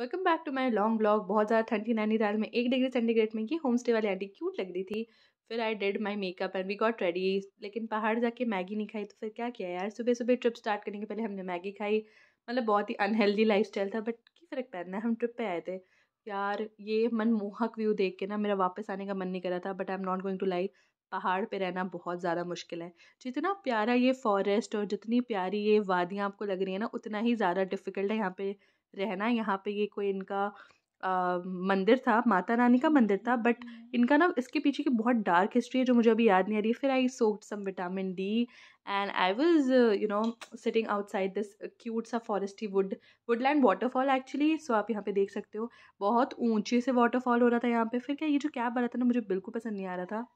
Welcome back to my long blog बहुत ज़्यादा ठंडी दाल में एक डिग्री सेंटीग्रेड में कि होम स्टे वाली आंटी क्यूट लग रही थी फिर I did my makeup and we got ready लेकिन पहाड़ जाके मैगी नहीं खाई तो फिर क्या किया यार सुबह सुबह ट्रिप स्टार्ट करने के पहले हमने मैगी खाई मतलब बहुत ही अनहेल्दी लाइफ था बट की फ़र्क पड़ना है हम ट्रिप पे आए थे यार ये मनमोहक व्यू देख के ना मेरा वापस आने का मन नहीं करा था but I am not going to lie पहाड़ पे रहना बहुत ज़्यादा मुश्किल है जितना प्यारा ये फॉरेस्ट और जितनी प्यारी ये वादियाँ आपको लग रही हैं ना उतना ही ज़्यादा डिफिकल्ट है यहाँ पे रहना यहाँ पे ये कोई इनका आ, मंदिर था माता रानी का मंदिर था बट हम्म। इनका ना इसके पीछे की बहुत डार्क हिस्ट्री है जो मुझे अभी याद नहीं आ रही फिर I soaked some vitamin D and I was you know sitting outside this cute सा foresty wood woodland waterfall actually so आप यहाँ पे देख सकते हो बहुत ऊंचे से वाटरफॉल हो रहा था यहाँ पे फिर क्या ये जो कैब आ रहा था ना मुझे बिल्कुल पसंद नहीं आ रहा था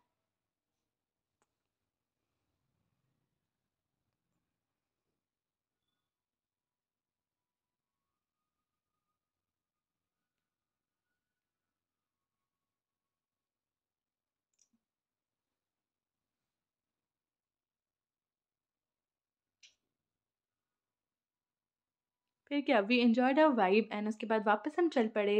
फिर क्या we enjoyed a vibe and उसके बाद वापस हम चल पड़े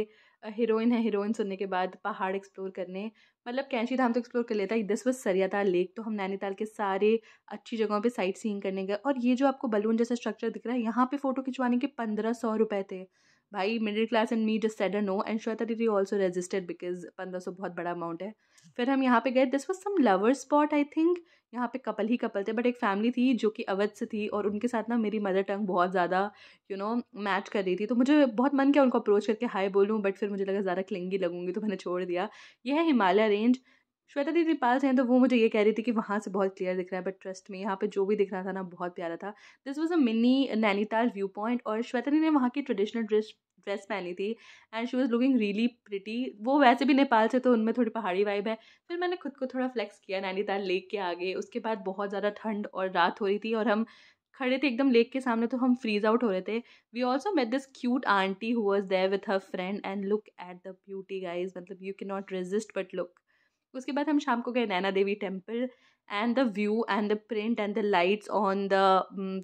हीरोइन है हीरोइन सुनने के बाद पहाड़ एक्सप्लोर करने मतलब कैंची धाम तो एक्सप्लोर कर लेता है दिस वॉज सरियाताल लेक तो हम नैनीताल के सारे अच्छी जगहों पे साइट सीइंग करने गए और ये जो आपको बलून जैसा स्ट्रक्चर दिख रहा है यहाँ पे फ़ोटो खिंचवाने के पंद्रह सौ रुपये थे भाई middle class and me just said a no and Shweta didi also registered because पंद्रह सौ बहुत बड़ा अमाउंट है फिर हम यहाँ पे गए this was some lover spot I think यहाँ पे कपल ही कपल थे बट एक फैमिली थी जो कि अवध से थी और उनके साथ ना मेरी मदर टंग बहुत ज़्यादा यू नो मैच कर रही थी तो मुझे बहुत मन किया उनको अप्रोच करके हाई बोलूँ बट फिर मुझे लगा ज़्यादा क्लिंगी लगूंगी तो मैंने छोड़ दिया यह है हिमालय रेंज श्वेता दीदी पास हैं तो वो मुझे ये कह रही थी कि वहाँ से बहुत क्लियर दिख रहा है बट ट्रस्ट में यहाँ पे जो भी दिख रहा था ना बहुत प्यारा था this was a mini Nainital view point और श्वेता दीदी ने वहाँ की ट्रेडिशनल ड्रेस ड्रेस पहनी थी and she was looking really pretty वो वैसे भी नेपाल से तो उनमें थोड़ी पहाड़ी वाइब है फिर मैंने खुद को थोड़ा फ्लेक्स किया नैनीताल लेक के आगे उसके बाद बहुत ज़्यादा ठंड और रात हो रही थी और हम खड़े थे एकदम लेक के सामने तो हम फ्रीज आउट हो रहे थे we also met this cute aunty who was there with her friend and look at the beauty guys मतलब you can not resist but look उसके बाद हम शाम को गए Naina Devi temple and the view and the print and the lights on the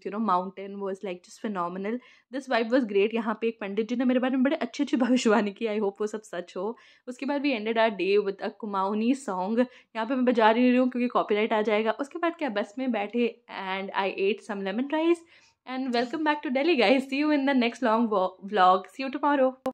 you know mountain was like just nominal this vibe was great यहाँ पे एक पंडित जी ने मेरे बारे में बड़े अच्छी अच्छी भविष्यवाणी की आई होप वो सब सच हो उसके बाद we ended our day with a Kumaoni song यहाँ पे मैं बजा नहीं रही हूँ क्योंकि कॉपीराइट आ जाएगा उसके बाद क्या बस में बैठे and I ate some lemon rice and welcome back to daily guy see you in the next long vlog see you tomorrow